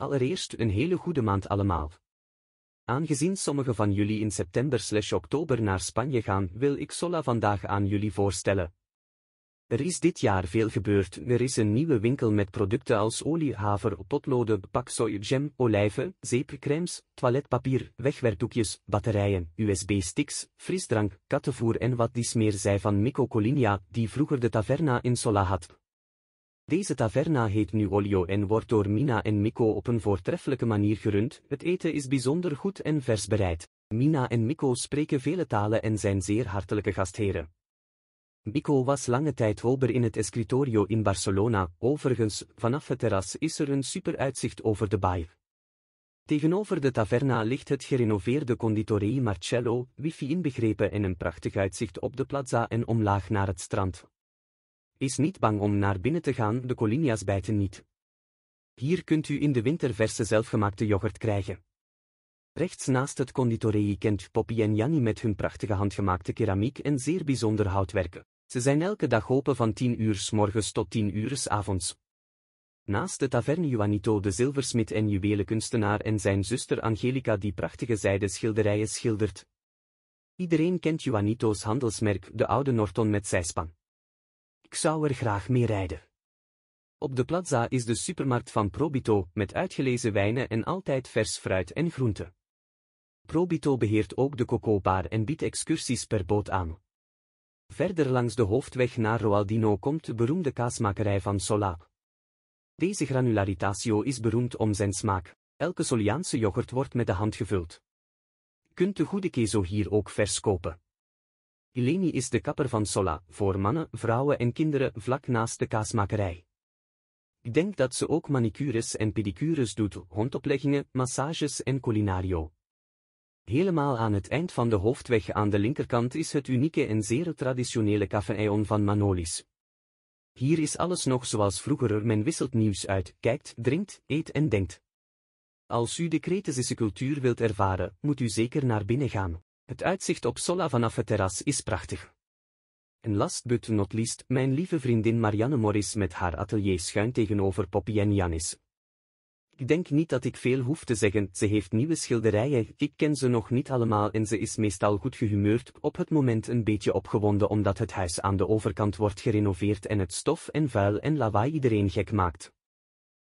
Allereerst een hele goede maand allemaal. Aangezien sommigen van jullie in september/oktober naar Spanje gaan, wil ik Sola vandaag aan jullie voorstellen. Er is dit jaar veel gebeurd. Er is een nieuwe winkel met producten als olie, haver, potloden, paksoi, jam, olijven, zeepcremes, toiletpapier, wegwerkdoekjes, batterijen, USB-sticks, frisdrank, kattenvoer en wat dies meer zij van Mikko Colinia, die vroeger de taverna in Sola had. Deze taverna heet nu Olio en wordt door Mina en Mico op een voortreffelijke manier gerund, het eten is bijzonder goed en vers bereid. Mina en Mico spreken vele talen en zijn zeer hartelijke gastheren. Mico was lange tijd hober in het Escritorio in Barcelona, overigens, vanaf het terras is er een super uitzicht over de baai. Tegenover de taverna ligt het gerenoveerde konditorei Marcello, wifi inbegrepen en een prachtig uitzicht op de plaza en omlaag naar het strand. Is niet bang om naar binnen te gaan, de colinia's bijten niet. Hier kunt u in de winter verse zelfgemaakte yoghurt krijgen. Rechts naast het conditorei kent Poppy en Janni met hun prachtige handgemaakte keramiek en zeer bijzonder houtwerken. Ze zijn elke dag open van 10 uur s morgens tot 10 uur s avonds. Naast de taverne Juanito de zilversmid en juwelenkunstenaar en zijn zuster Angelica die prachtige zijdeschilderijen schilderijen schildert. Iedereen kent Juanito's handelsmerk, de oude Norton met zijspan. Ik zou er graag mee rijden. Op de plaza is de supermarkt van Probito met uitgelezen wijnen en altijd vers fruit en groente. Probito beheert ook de bar en biedt excursies per boot aan. Verder langs de hoofdweg naar Roaldino komt de beroemde kaasmakerij van Sola. Deze granularitatio is beroemd om zijn smaak. Elke Soliaanse yoghurt wordt met de hand gevuld. Kunt de goede queso hier ook vers kopen. Eleni is de kapper van Sola, voor mannen, vrouwen en kinderen vlak naast de kaasmakerij. Ik denk dat ze ook manicures en pedicures doet, hondopleggingen, massages en culinario. Helemaal aan het eind van de hoofdweg aan de linkerkant is het unieke en zeer traditionele caféion van Manolis. Hier is alles nog zoals vroeger, men wisselt nieuws uit, kijkt, drinkt, eet en denkt. Als u de Cretesische cultuur wilt ervaren, moet u zeker naar binnen gaan. Het uitzicht op Sola vanaf het terras is prachtig. En last but not least, mijn lieve vriendin Marianne Morris met haar atelier schuin tegenover Poppy en Janis. Ik denk niet dat ik veel hoef te zeggen, ze heeft nieuwe schilderijen, ik ken ze nog niet allemaal en ze is meestal goed gehumeurd, op het moment een beetje opgewonden omdat het huis aan de overkant wordt gerenoveerd en het stof en vuil en lawaai iedereen gek maakt.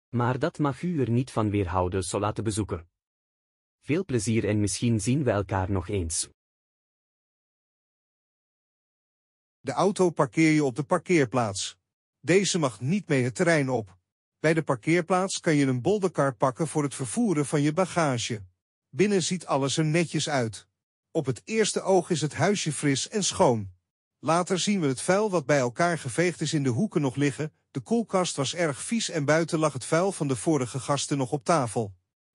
Maar dat mag u er niet van weerhouden Sola te bezoeken. Veel plezier en misschien zien we elkaar nog eens. De auto parkeer je op de parkeerplaats. Deze mag niet mee het terrein op. Bij de parkeerplaats kan je een bolderkar pakken voor het vervoeren van je bagage. Binnen ziet alles er netjes uit. Op het eerste oog is het huisje fris en schoon. Later zien we het vuil wat bij elkaar geveegd is in de hoeken nog liggen, de koelkast was erg vies en buiten lag het vuil van de vorige gasten nog op tafel.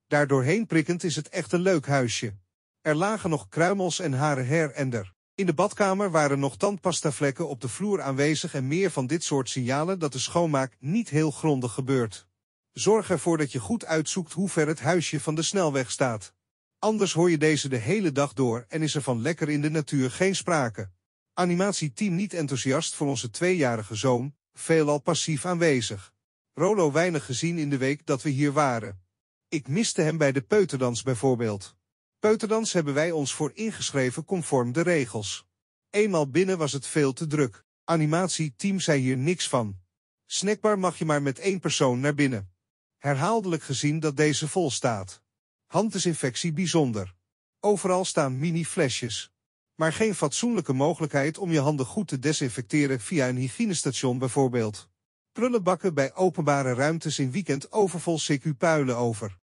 Daardoorheen prikkend is het echt een leuk huisje. Er lagen nog kruimels en haren her en der. In de badkamer waren nog tandpastavlekken op de vloer aanwezig en meer van dit soort signalen dat de schoonmaak niet heel grondig gebeurt. Zorg ervoor dat je goed uitzoekt hoe ver het huisje van de snelweg staat. Anders hoor je deze de hele dag door en is er van lekker in de natuur geen sprake. Animatieteam niet enthousiast voor onze tweejarige zoon, veelal passief aanwezig. Rolo weinig gezien in de week dat we hier waren. Ik miste hem bij de peuterdans bijvoorbeeld. Peuterdans hebben wij ons voor ingeschreven conform de regels. Eenmaal binnen was het veel te druk. Animatieteam zei hier niks van. Snackbar mag je maar met één persoon naar binnen. Herhaaldelijk gezien dat deze vol staat. Handdesinfectie bijzonder. Overal staan mini-flesjes. Maar geen fatsoenlijke mogelijkheid om je handen goed te desinfecteren via een hygiënestation bijvoorbeeld prullenbakken bij openbare ruimtes in weekend overvol CQ-puilen over.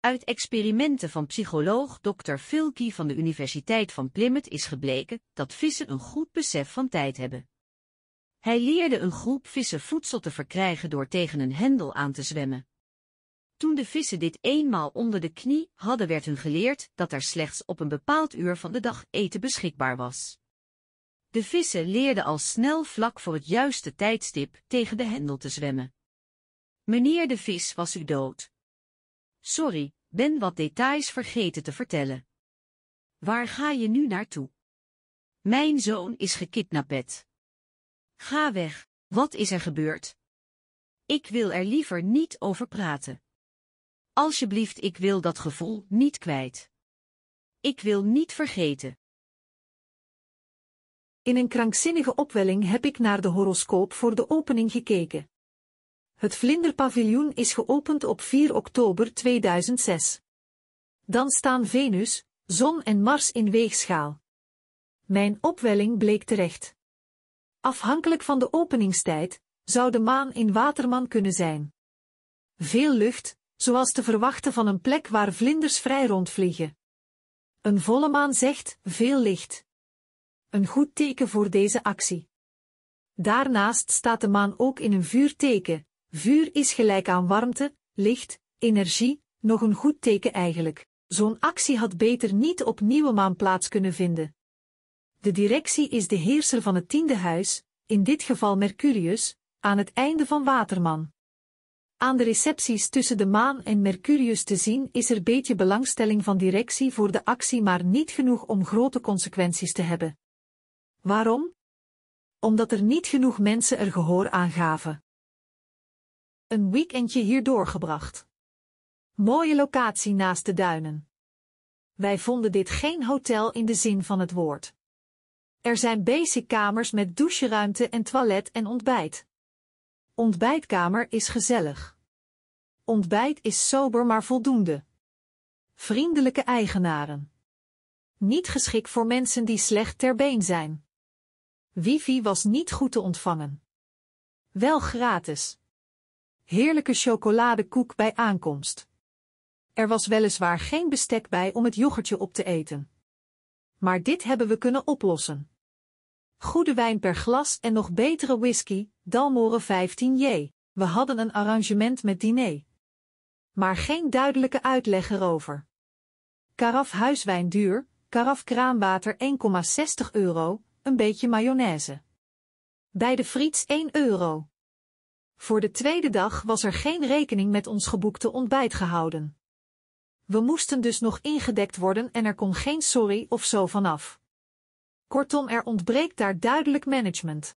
Uit experimenten van psycholoog Dr. Filkie van de Universiteit van Plymouth is gebleken dat vissen een goed besef van tijd hebben. Hij leerde een groep vissen voedsel te verkrijgen door tegen een hendel aan te zwemmen. Toen de vissen dit eenmaal onder de knie hadden werd hun geleerd dat er slechts op een bepaald uur van de dag eten beschikbaar was. De vissen leerden al snel vlak voor het juiste tijdstip tegen de hendel te zwemmen. Meneer de vis was u dood. Sorry, ben wat details vergeten te vertellen. Waar ga je nu naartoe? Mijn zoon is gekidnapt. Ga weg, wat is er gebeurd? Ik wil er liever niet over praten. Alsjeblieft, ik wil dat gevoel niet kwijt. Ik wil niet vergeten. In een krankzinnige opwelling heb ik naar de horoscoop voor de opening gekeken. Het vlinderpaviljoen is geopend op 4 oktober 2006. Dan staan Venus, Zon en Mars in weegschaal. Mijn opwelling bleek terecht. Afhankelijk van de openingstijd zou de maan in Waterman kunnen zijn. Veel lucht, zoals te verwachten van een plek waar vlinders vrij rondvliegen. Een volle maan zegt veel licht een goed teken voor deze actie. Daarnaast staat de maan ook in een vuurteken. Vuur is gelijk aan warmte, licht, energie, nog een goed teken eigenlijk. Zo'n actie had beter niet op nieuwe maan plaats kunnen vinden. De directie is de heerser van het tiende huis, in dit geval Mercurius, aan het einde van Waterman. Aan de recepties tussen de maan en Mercurius te zien is er beetje belangstelling van directie voor de actie maar niet genoeg om grote consequenties te hebben. Waarom? Omdat er niet genoeg mensen er gehoor aan gaven. Een weekendje hier doorgebracht. Mooie locatie naast de duinen. Wij vonden dit geen hotel in de zin van het woord. Er zijn basic kamers met doucheruimte en toilet en ontbijt. Ontbijtkamer is gezellig. Ontbijt is sober maar voldoende. Vriendelijke eigenaren. Niet geschikt voor mensen die slecht ter been zijn. Wifi was niet goed te ontvangen. Wel gratis. Heerlijke chocoladekoek bij aankomst. Er was weliswaar geen bestek bij om het yoghurtje op te eten. Maar dit hebben we kunnen oplossen. Goede wijn per glas en nog betere whisky, Dalmoren 15J. We hadden een arrangement met diner. Maar geen duidelijke uitleg erover. Karaf huiswijn duur, karaf kraanwater 1,60 euro, een beetje mayonaise. Bij de friets 1 euro. Voor de tweede dag was er geen rekening met ons geboekte ontbijt gehouden. We moesten dus nog ingedekt worden en er kon geen sorry of zo vanaf. Kortom, er ontbreekt daar duidelijk management.